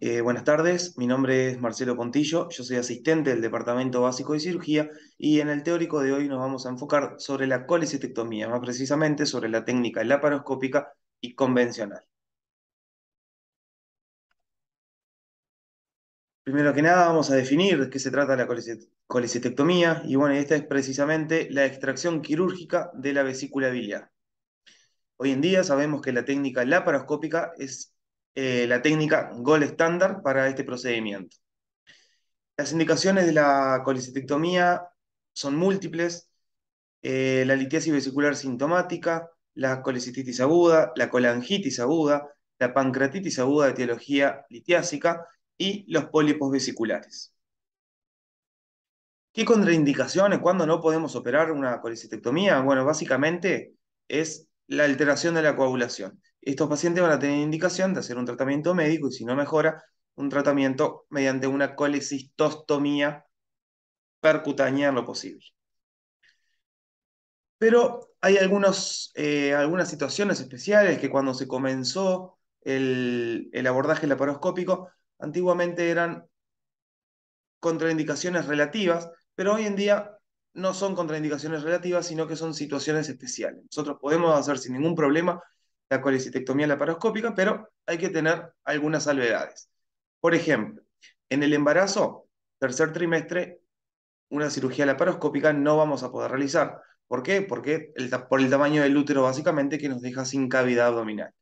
Eh, buenas tardes, mi nombre es Marcelo Pontillo, yo soy asistente del Departamento Básico de Cirugía y en el teórico de hoy nos vamos a enfocar sobre la colecistectomía, más precisamente sobre la técnica laparoscópica y convencional. Primero que nada vamos a definir de qué se trata la colecistectomía y bueno, esta es precisamente la extracción quirúrgica de la vesícula biliar. Hoy en día sabemos que la técnica laparoscópica es eh, la técnica Gold estándar para este procedimiento. Las indicaciones de la colicitectomía son múltiples, eh, la litiasis vesicular sintomática, la colicititis aguda, la colangitis aguda, la pancreatitis aguda de etiología litiásica y los pólipos vesiculares. ¿Qué contraindicaciones? ¿Cuándo no podemos operar una colicitectomía? Bueno, básicamente es la alteración de la coagulación. Estos pacientes van a tener indicación de hacer un tratamiento médico y si no mejora, un tratamiento mediante una colecistostomía percutánea en lo posible. Pero hay algunos, eh, algunas situaciones especiales que cuando se comenzó el abordaje laparoscópico, antiguamente eran contraindicaciones relativas, pero hoy en día no son contraindicaciones relativas, sino que son situaciones especiales. Nosotros podemos hacer sin ningún problema la colecistectomía laparoscópica, pero hay que tener algunas salvedades. Por ejemplo, en el embarazo, tercer trimestre, una cirugía laparoscópica no vamos a poder realizar. ¿Por qué? Porque por el tamaño del útero básicamente que nos deja sin cavidad abdominal.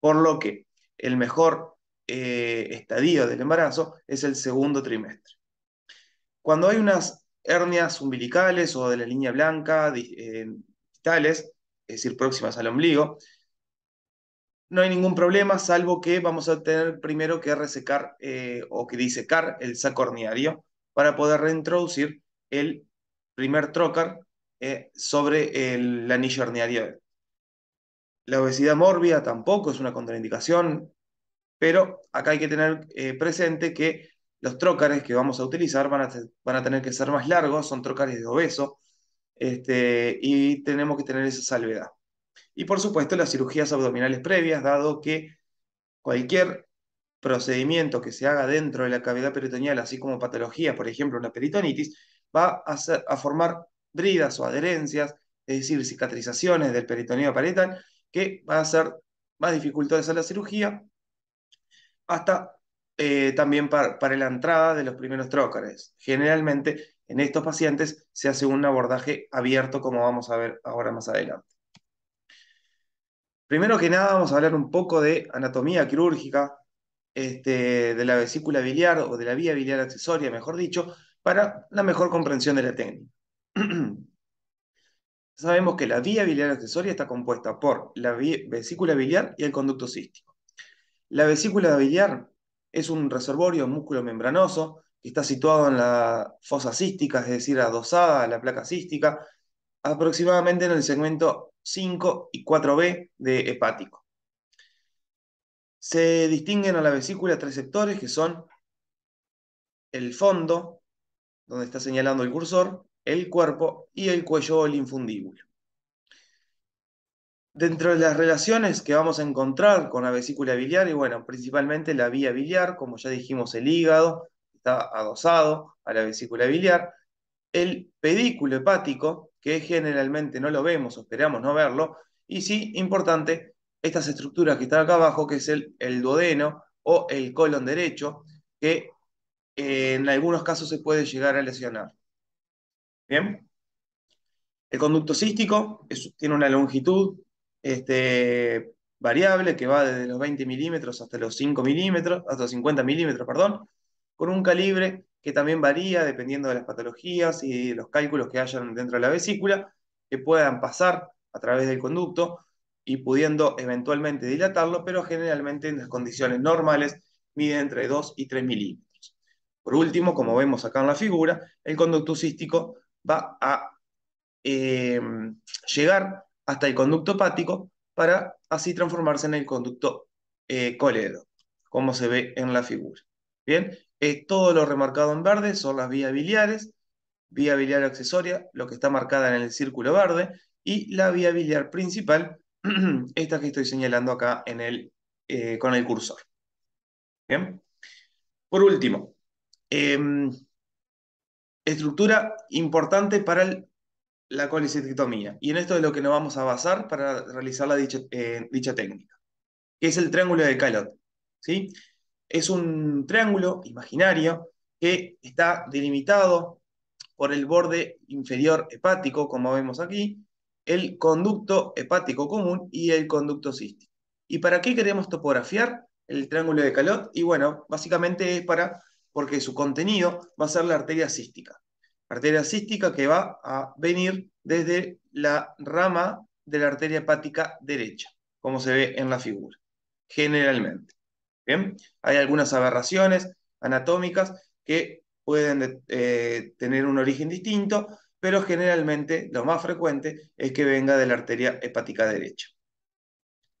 Por lo que el mejor eh, estadio del embarazo es el segundo trimestre. Cuando hay unas hernias umbilicales o de la línea blanca, eh, es decir, próximas al ombligo, no hay ningún problema, salvo que vamos a tener primero que resecar eh, o que disecar el saco horniario para poder reintroducir el primer trocar eh, sobre el anillo herniario. La obesidad mórbida tampoco es una contraindicación, pero acá hay que tener eh, presente que los trócares que vamos a utilizar van a, tener que ser más largos, son trócares de obeso, este, y tenemos que tener esa salvedad. Y por supuesto las cirugías abdominales previas, dado que cualquier procedimiento que se haga dentro de la cavidad peritoneal, así como patología, por ejemplo una peritonitis, va a, formar bridas o adherencias, es decir, cicatrizaciones del peritoneo parietal, que va a ser más dificultades a la cirugía, hasta eh, también para, para, la entrada de los primeros trócares. Generalmente en estos pacientes se hace un abordaje abierto, como vamos a ver ahora más adelante. Primero que nada vamos a hablar un poco de anatomía quirúrgica, este, de la vesícula biliar o de la vía biliar accesoria, mejor dicho, para la mejor comprensión de la técnica. Sabemos que la vía biliar accesoria está compuesta por la vesícula biliar y el conducto cístico. La vesícula biliar es un reservorio músculo membranoso que está situado en la fosa cística, es decir, adosada a la placa cística, aproximadamente en el segmento 5 y 4B de hepático. Se distinguen a la vesícula tres sectores que son el fondo, donde está señalando el cursor, el cuerpo y el cuello o el infundíbulo. Dentro de las relaciones que vamos a encontrar con la vesícula biliar, y bueno, principalmente la vía biliar, como ya dijimos, el hígado está adosado a la vesícula biliar, el pedículo hepático, que generalmente no lo vemos o esperamos no verlo. Y sí, importante, estas estructuras que están acá abajo, que es el, duodeno o el colon derecho, que eh, en algunos casos se puede llegar a lesionar. ¿Bien? El conducto cístico tiene una longitud este, variable que va desde los 20 milímetros hasta los 5 milímetros, hasta 50 milímetros, perdón, con un calibre que también varía dependiendo de las patologías y los cálculos que hayan dentro de la vesícula, que puedan pasar a través del conducto y pudiendo eventualmente dilatarlo, pero generalmente en las condiciones normales mide entre 2 y 3 milímetros. Por último, como vemos acá en la figura, el conducto cístico va a eh, llegar hasta el conducto hepático para así transformarse en el conducto eh, como se ve en la figura. Bien, eh, todo lo remarcado en verde son las vías biliares, vía biliar accesoria, lo que está marcada en el círculo verde, y la vía biliar principal, esta que estoy señalando acá en el, eh, con el cursor. Por último, em, estructura importante para la colicitomía, y en esto es lo que nos vamos a basar para realizar la dicha, eh, técnica, que es el triángulo de Calot. ¿sí? Es un triángulo imaginario que está delimitado por el borde inferior hepático, como vemos aquí, el conducto hepático común y el conducto cístico. ¿Y para qué queremos topografiar el triángulo de Calot? Y bueno, básicamente es para, porque su contenido va a ser la arteria cística. Arteria cística que va a venir desde la rama de la arteria hepática derecha, como se ve en la figura, generalmente. Hay algunas aberraciones anatómicas que pueden eh, tener un origen distinto, pero generalmente lo más frecuente es que venga de la arteria hepática derecha.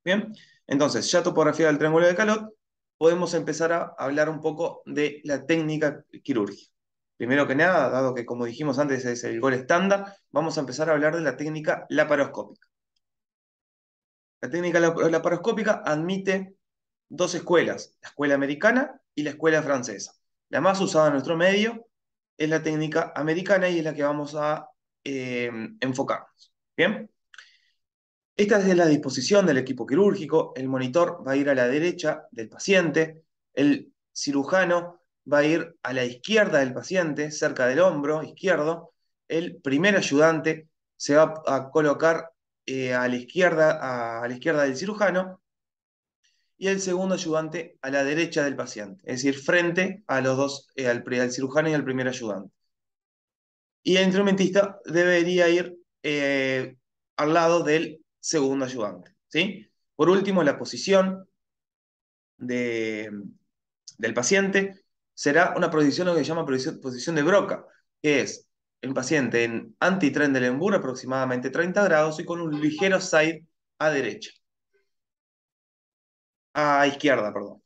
Bien, entonces, ya topografía del triángulo de Calot, podemos empezar a hablar un poco de la técnica quirúrgica. Primero que nada, dado que como dijimos antes es el gol estándar, vamos a empezar a hablar de la técnica laparoscópica. La técnica laparoscópica admite dos escuelas, la escuela americana y la escuela francesa. La más usada en nuestro medio es la técnica americana y es la que vamos a eh, enfocarnos. Bien. Esta es la disposición del equipo quirúrgico. El monitor va a ir a la derecha del paciente. El cirujano va a ir a la izquierda del paciente, cerca del hombro izquierdo. El primer ayudante se va a colocar eh, a, la izquierda, a la izquierda del cirujano y el segundo ayudante a la derecha del paciente, es decir, frente a los dos, eh, al, cirujano y al primer ayudante. Y el instrumentista debería ir eh, al lado del segundo ayudante. ¿sí? Por último, la posición del paciente será una posición, lo que llama posición de broca, que es el paciente en emburo, aproximadamente 30 grados y con un ligero side a derecha a izquierda, perdón.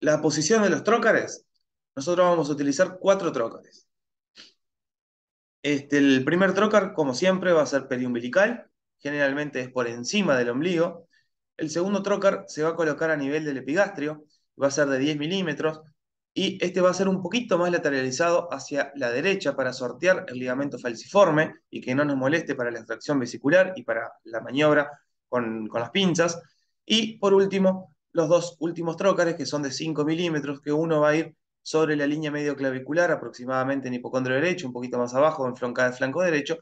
La posición de los trócares, nosotros vamos a utilizar cuatro trócares. Este, el primer trocar, como siempre, va a ser periumbilical, generalmente es por encima del ombligo. El segundo trocar se va a colocar a nivel del epigastrio, va a ser de 10 milímetros, y este va a ser un poquito más lateralizado hacia la derecha para sortear el ligamento falciforme y que no nos moleste para la extracción vesicular y para la maniobra con, con las pinzas. Y por último, los dos últimos trócares, que son de 5 milímetros, que uno va a ir sobre la línea medio clavicular, aproximadamente en hipocondrio derecho, un poquito más abajo, en flanco derecho,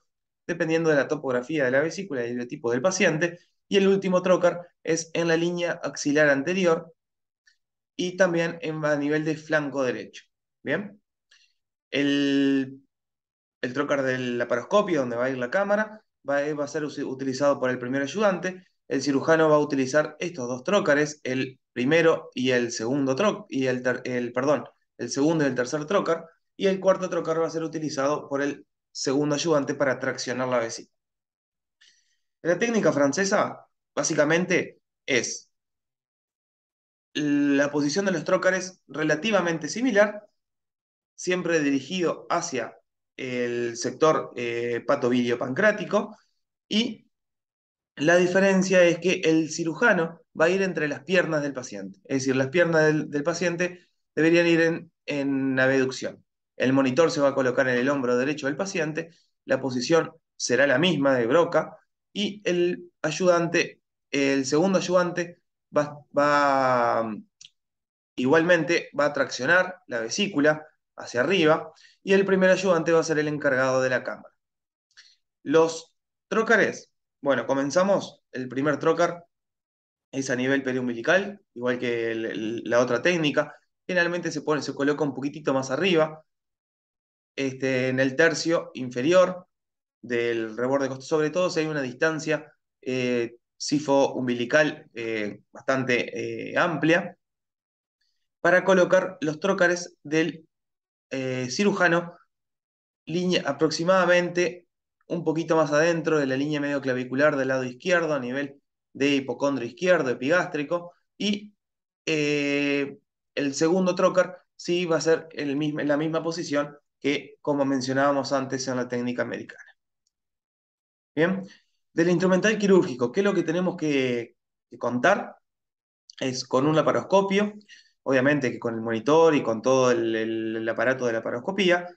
dependiendo de la topografía de la vesícula y del tipo del paciente. Y el último trocar es en la línea axilar anterior y también en, a nivel de flanco derecho. ¿Bien? El, el trocar del laparoscopio, donde va a ir la cámara, va va a ser utilizado por el primer ayudante el cirujano va a utilizar estos dos trócares, el primero y el segundo troc, y el, el, perdón, el segundo y el tercer trocar y el cuarto trocar va a ser utilizado por el segundo ayudante para traccionar la vesícula. La técnica francesa básicamente es la posición de los trócares relativamente similar, siempre dirigido hacia el sector eh, pancrático y la diferencia es que el cirujano va a ir entre las piernas del paciente, es decir, las piernas del, paciente deberían ir en, en abducción. El monitor se va a colocar en el hombro derecho del paciente, la posición será la misma de Broca y el ayudante, el segundo ayudante va, va igualmente va a traccionar la vesícula hacia arriba y el primer ayudante va a ser el encargado de la cámara. Los trocares bueno, comenzamos. El primer trocar es a nivel periumbilical, igual que la otra técnica. Generalmente se, pone, se coloca un poquitito más arriba, este, en el tercio inferior del reborde costal. sobre todo si hay una distancia cifo eh, sifo-umbilical eh, bastante eh, amplia, para colocar los trócares del cirujano línea, aproximadamente un poquito más adentro de la línea medio clavicular del lado izquierdo, a nivel de hipocondrio izquierdo, epigástrico, y eh, el segundo trocar sí va a ser mismo, en la misma posición que, como mencionábamos antes, en la técnica americana. Bien, del instrumental quirúrgico, ¿qué es lo que tenemos que, contar? Es con un laparoscopio, obviamente que con el monitor y con todo el, aparato de la laparoscopía,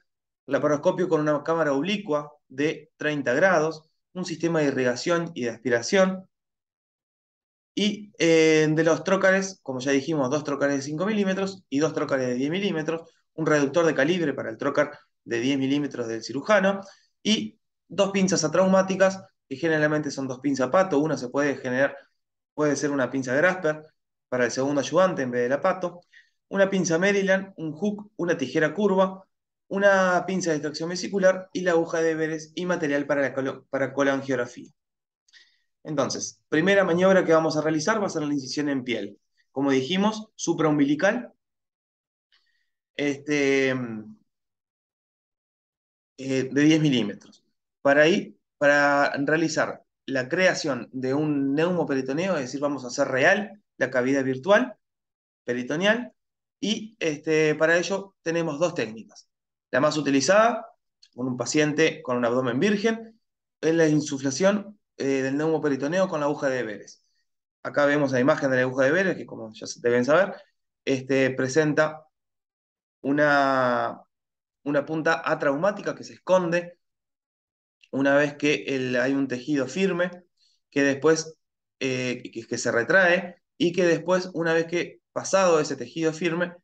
laparoscopio con una cámara oblicua de 30 grados, un sistema de irrigación y de aspiración. Y eh, de los trócares, como ya dijimos, dos trócares de 5 milímetros y dos trócares de 10 milímetros, un reductor de calibre para el trócar de 10 milímetros del cirujano y dos pinzas atraumáticas, que generalmente son dos pinzas pato, una se puede generar, puede ser una pinza grasper para el segundo ayudante en vez de la pato, una pinza Maryland, un hook, una tijera curva, una pinza de extracción vesicular y la aguja de veres y material para, la colangiografía. Entonces, primera maniobra que vamos a realizar va a ser la incisión en piel. Como dijimos, supraumbilical. Este, eh, de 10 milímetros. Para, ahí, para realizar la creación de un neumoperitoneo, es decir, vamos a hacer real la cavidad virtual peritoneal y este, para ello tenemos dos técnicas. La más utilizada con un paciente con un abdomen virgen es la insuflación eh, del neumoperitoneo con la aguja de Beres. Acá vemos la imagen de la aguja de Beres, que como ya deben saber, este, presenta una, una punta atraumática que se esconde una vez que hay un tejido firme que después eh, que se retrae y que después, una vez que pasado ese tejido firme,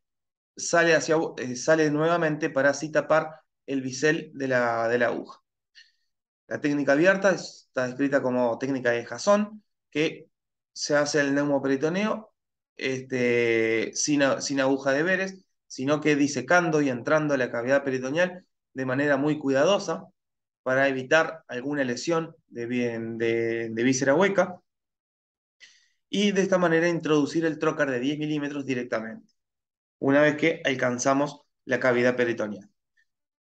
sale, hacia, eh, sale nuevamente para así tapar el bisel de la, aguja. La técnica abierta está descrita como técnica de jazón, que se hace el neumoperitoneo este, sin, sin aguja de veres, sino que disecando y entrando a la cavidad peritoneal de manera muy cuidadosa para evitar alguna lesión de, de víscera hueca y de esta manera introducir el trocar de 10 milímetros directamente una vez que alcanzamos la cavidad peritoneal.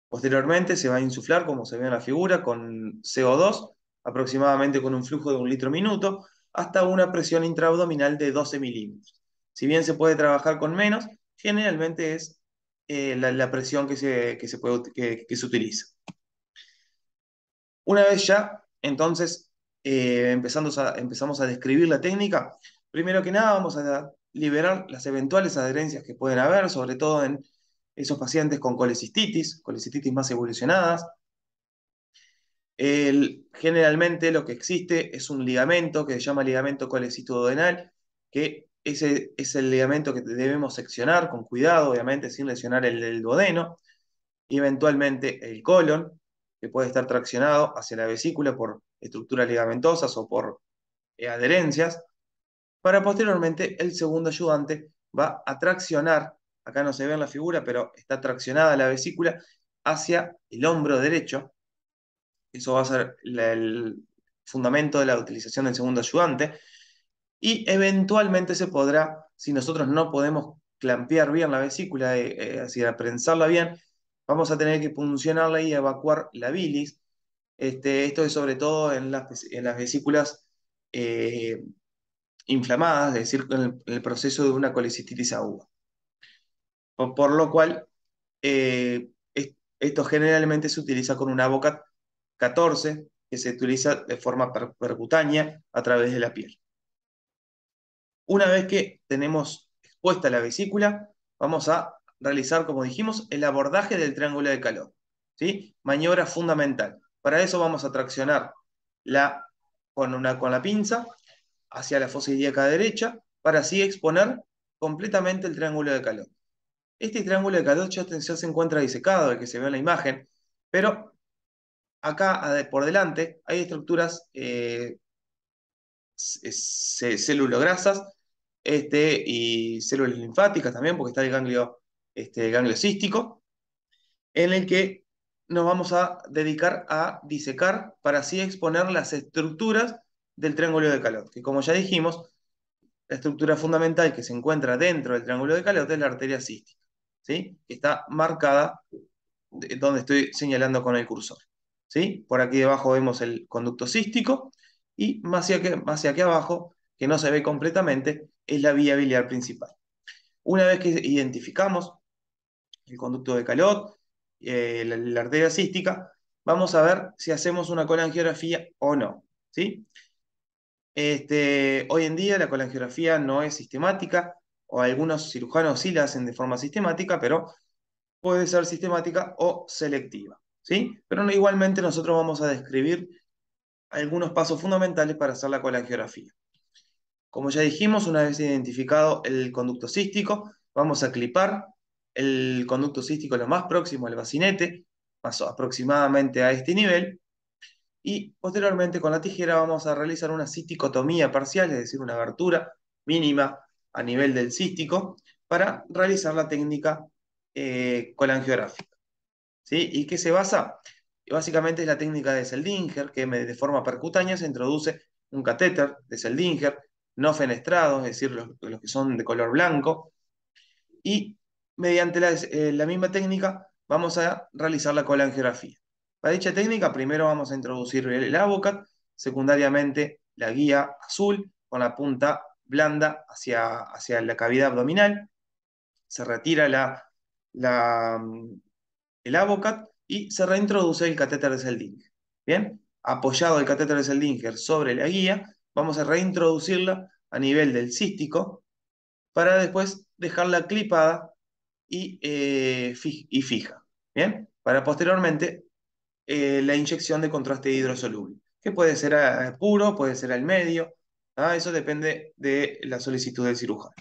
Posteriormente se va a insuflar, como se ve en la figura, con CO2, aproximadamente con un flujo de un litro minuto, hasta una presión intraabdominal de 12 milímetros. Si bien se puede trabajar con menos, generalmente es eh, la, presión que se, se utiliza. Una vez ya, entonces, eh, empezando empezamos a describir la técnica, primero que nada vamos a liberar las eventuales adherencias que pueden haber, sobre todo en esos pacientes con colecistitis, colecistitis más evolucionadas. generalmente lo que existe es un ligamento que se llama ligamento colecistodenal, que ese es el ligamento que debemos seccionar con cuidado, obviamente, sin lesionar el, el duodeno, y eventualmente el colon, que puede estar traccionado hacia la vesícula por estructuras ligamentosas o por eh, adherencias para posteriormente el segundo ayudante va a traccionar, acá no se ve en la figura, pero está traccionada la vesícula hacia el hombro derecho. Eso va a ser el fundamento de la utilización del segundo ayudante. Y eventualmente se podrá, si nosotros no podemos clampear bien la vesícula, eh, eh así prensarla bien, vamos a tener que puncionarla y evacuar la bilis. Este, esto es sobre todo en las, las vesículas eh, inflamadas, es decir, en el, proceso de una colecistitis aguda. Por, lo cual, eh, esto generalmente se utiliza con una boca 14 que se utiliza de forma percutánea a través de la piel. Una vez que tenemos expuesta la vesícula, vamos a realizar, como dijimos, el abordaje del triángulo de calor. ¿sí? Maniobra fundamental. Para eso vamos a traccionar la, con, una, con la pinza hacia la fosa ilíaca derecha para así exponer completamente el triángulo de calor. Este triángulo de calor ya, se encuentra disecado, el que se ve en la imagen, pero acá por delante hay estructuras eh, eh grasas este, y células linfáticas también, porque está el ganglio, este, el ganglio cístico, en el que nos vamos a dedicar a disecar para así exponer las estructuras del triángulo de Calot, que como ya dijimos, la estructura fundamental que se encuentra dentro del triángulo de Calot es la arteria cística, ¿sí? que está marcada donde estoy señalando con el cursor. ¿sí? Por aquí debajo vemos el conducto cístico y más hacia, más hacia aquí abajo, que no se ve completamente, es la vía biliar principal. Una vez que identificamos el conducto de Calot, y eh, la, arteria cística, vamos a ver si hacemos una colangiografía o no. ¿sí? Este, hoy en día la colangiografía no es sistemática, o algunos cirujanos sí la hacen de forma sistemática, pero puede ser sistemática o selectiva. ¿sí? Pero igualmente nosotros vamos a describir algunos pasos fundamentales para hacer la colangiografía. Como ya dijimos, una vez identificado el conducto cístico, vamos a clipar el conducto cístico lo más próximo al bacinete, más aproximadamente a este nivel, y posteriormente con la tijera vamos a realizar una cisticotomía parcial, es decir, una abertura mínima a nivel del cístico para realizar la técnica eh, colangiográfica. ¿Sí? ¿Y qué se basa? Básicamente es la técnica de Seldinger, que de forma percutánea se introduce un catéter de Seldinger, no fenestrado, es decir, los, que son de color blanco, y mediante la, eh, la misma técnica vamos a realizar la colangiografía. Para dicha técnica, primero vamos a introducir el avocat, secundariamente la guía azul con la punta blanda hacia, hacia la cavidad abdominal. Se retira la, mm, el avocat y se reintroduce el catéter de Seldinger. Bien, apoyado el catéter de Seldinger sobre la guía, vamos a reintroducirla a nivel del cístico para después dejarla clipada y, eh, y fija. Bien, para posteriormente eh, la inyección de contraste hidrosoluble, que puede ser puro, puede ser al medio, ¿ah? eso depende de la solicitud del cirujano.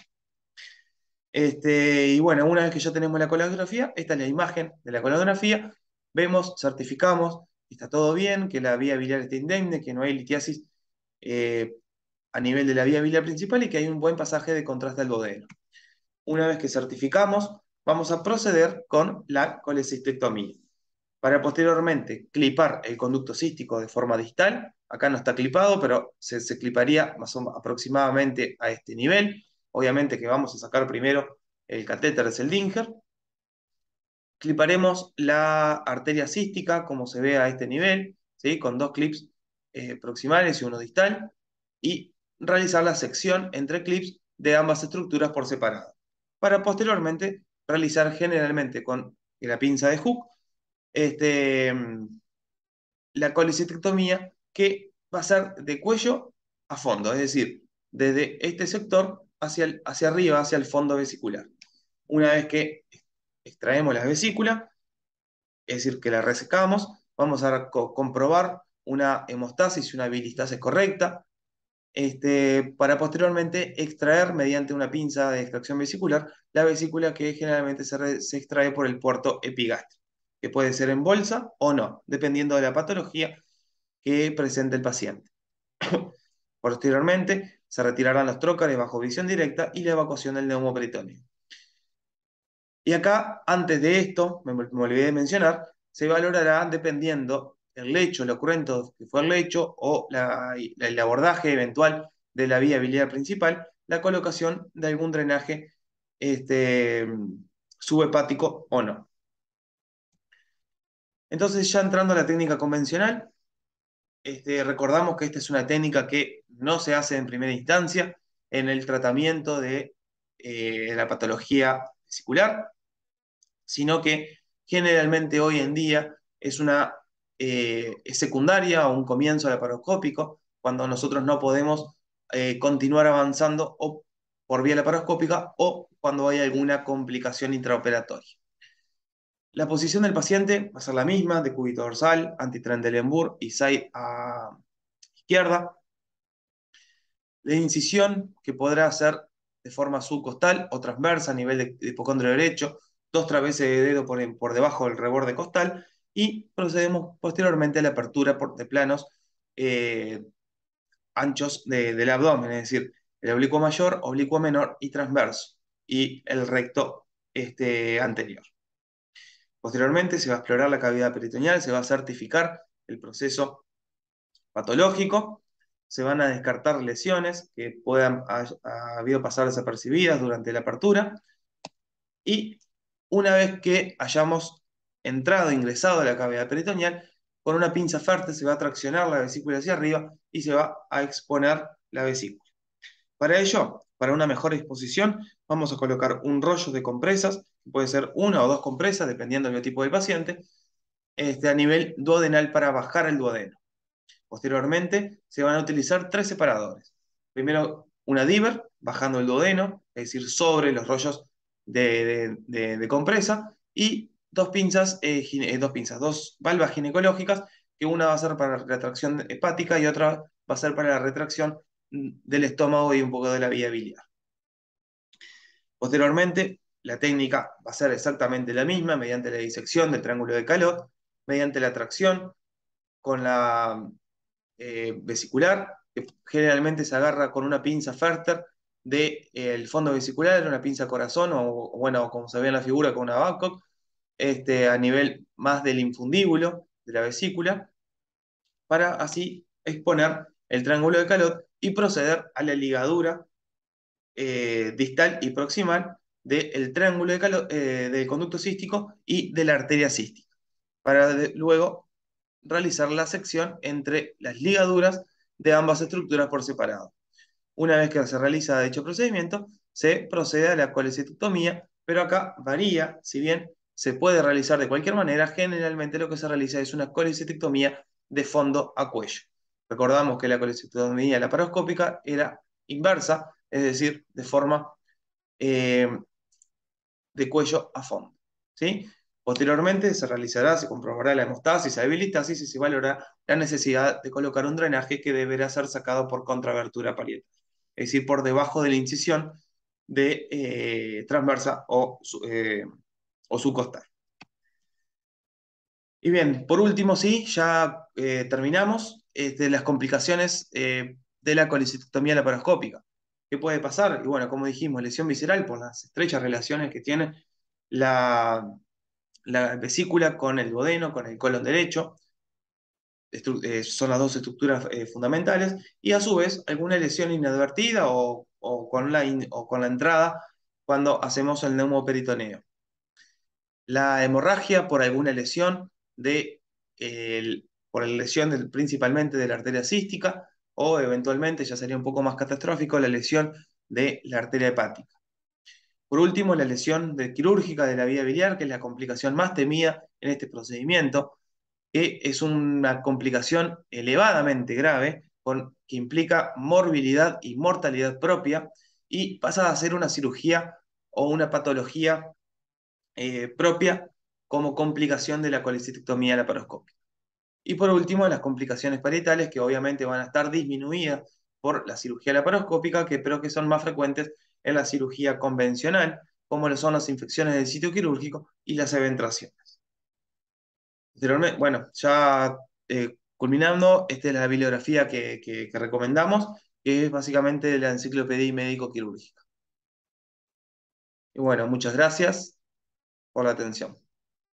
Este, y bueno, una vez que ya tenemos la colografía, esta es la imagen de la colografía, vemos, certificamos, está todo bien, que la vía biliar está indemne, que no hay litiasis eh, a nivel de la vía biliar principal y que hay un buen pasaje de contraste al bodeno. Una vez que certificamos, vamos a proceder con la colecistectomía para posteriormente clipar el conducto cístico de forma distal. Acá no está clipado, pero se, se cliparía más o, aproximadamente a este nivel. Obviamente que vamos a sacar primero el catéter de Seldinger. Cliparemos la arteria cística, como se ve a este nivel, ¿sí? con dos clips eh, proximales y uno distal, y realizar la sección entre clips de ambas estructuras por separado, para posteriormente realizar generalmente con la pinza de Hook este, la colecistectomía que va a ser de cuello a fondo, es decir, desde este sector hacia, hacia arriba, hacia el fondo vesicular. Una vez que extraemos la vesícula, es decir, que la resecamos, vamos a comprobar una hemostasis, y una bilistasis correcta, este, para posteriormente extraer mediante una pinza de extracción vesicular la vesícula que generalmente se, se extrae por el puerto epigástrico que puede ser en bolsa o no, dependiendo de la patología que presente el paciente. Posteriormente, se retirarán los trócares bajo visión directa y la evacuación del neumoperitoneo. Y acá, antes de esto, me, olvidé de mencionar, se valorará dependiendo el lecho, lo ocurrento que fue el lecho o el abordaje eventual de la viabilidad principal, la colocación de algún drenaje este, subhepático o no. Entonces, ya entrando a la técnica convencional, este, recordamos que esta es una técnica que no se hace en primera instancia en el tratamiento de eh, la patología vesicular, sino que generalmente hoy en día es una eh, secundaria o un comienzo laparoscópico, cuando nosotros no podemos eh, continuar avanzando o por vía laparoscópica o cuando hay alguna complicación intraoperatoria. La posición del paciente va a ser la misma, de cúbito dorsal, antitren de y side a izquierda. La incisión que podrá hacer de forma subcostal o transversa a nivel de, hipocondrio derecho, dos traveses de dedo por, por, debajo del reborde costal y procedemos posteriormente a la apertura por, de planos eh, anchos del abdomen, es decir, el oblicuo mayor, oblicuo menor y transverso y el recto este, anterior. Posteriormente se va a explorar la cavidad peritoneal, se va a certificar el proceso patológico, se van a descartar lesiones que puedan haber pasado desapercibidas durante la apertura y una vez que hayamos entrado, ingresado a la cavidad peritoneal, con una pinza fuerte se va a traccionar la vesícula hacia arriba y se va a exponer la vesícula. Para ello, para una mejor exposición, vamos a colocar un rollo de compresas puede ser una o dos compresas, dependiendo del tipo del paciente, este, a nivel duodenal para bajar el duodeno. Posteriormente, se van a utilizar tres separadores. Primero, una diver, bajando el duodeno, es decir, sobre los rollos de, compresa, y dos pinzas, eh, eh, dos pinzas, dos valvas ginecológicas, que una va a ser para la retracción hepática y otra va a ser para la retracción mm, del estómago y un poco de la vía biliar. Posteriormente, la técnica va a ser exactamente la misma mediante la disección del triángulo de calot, mediante la tracción con la eh, vesicular, que generalmente se agarra con una pinza Ferter del de, eh, fondo vesicular, una pinza corazón, o bueno, como se ve en la figura, con una Babcock, este, a nivel más del infundíbulo de la vesícula, para así exponer el triángulo de calot y proceder a la ligadura eh, distal y proximal del triángulo de eh, conducto cístico y de la arteria cística, para luego realizar la sección entre las ligaduras de ambas estructuras por separado. Una vez que se realiza dicho procedimiento, se procede a la colecistectomía, pero acá varía, si bien se puede realizar de cualquier manera, generalmente lo que se realiza es una colecistectomía de fondo a cuello. Recordamos que la colecistectomía laparoscópica era inversa, es decir, de forma eh, de cuello a fondo. ¿sí? Posteriormente se realizará, se comprobará la hemostasis, la debilitasis y se valorará la necesidad de colocar un drenaje que deberá ser sacado por contravertura parietal, es decir, por debajo de la incisión de eh, transversa o, eh, o su Y bien, por último, sí, ya eh, terminamos de las complicaciones de la colicitectomía laparoscópica puede pasar? Y bueno, como dijimos, lesión visceral por las estrechas relaciones que tiene la, vesícula con el bodeno, con el colon derecho. Eh, son las dos estructuras eh, fundamentales. Y a su vez, alguna lesión inadvertida o, con, la o con la entrada cuando hacemos el neumoperitoneo. La hemorragia por alguna lesión de, por la lesión principalmente de la arteria cística, o eventualmente, ya sería un poco más catastrófico, la lesión de la arteria hepática. Por último, la lesión quirúrgica de la vía biliar, que es la complicación más temida en este procedimiento, que es una complicación elevadamente grave, con, que implica morbilidad y mortalidad propia, y pasa a ser una cirugía o una patología eh, propia como complicación de la colecistectomía laparoscópica. Y por último, las complicaciones parietales, que obviamente van a estar disminuidas por la cirugía laparoscópica, que, pero que son más frecuentes en la cirugía convencional, como lo son las infecciones del sitio quirúrgico y las eventraciones. Bueno, ya eh, culminando, esta es la bibliografía que, que recomendamos, que es básicamente la enciclopedia médico-quirúrgica. Y bueno, muchas gracias por la atención.